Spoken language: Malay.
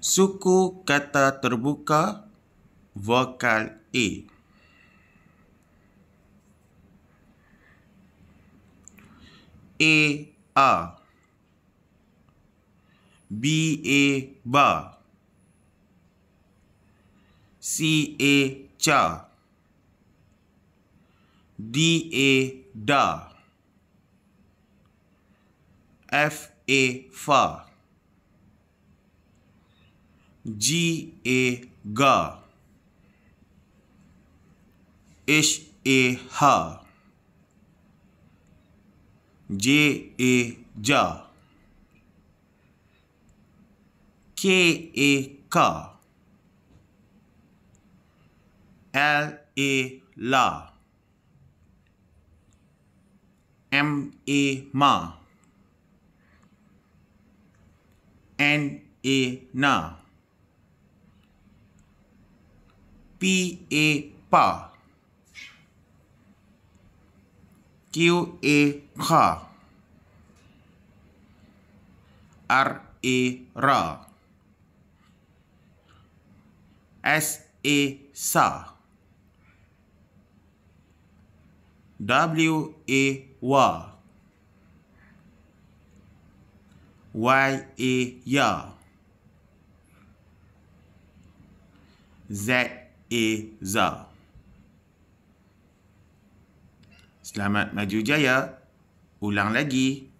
suku kata terbuka vokal A. E. A e, A B A e, Ba C A Cha D A Da F A Fa जी ए गा इश ए हा जे ए जा के ए का L A La M A मा N A ना P A P A Q A K R A R A S A S A W A W A Y A Y A Z Eza. Selamat maju jaya. Ulang lagi.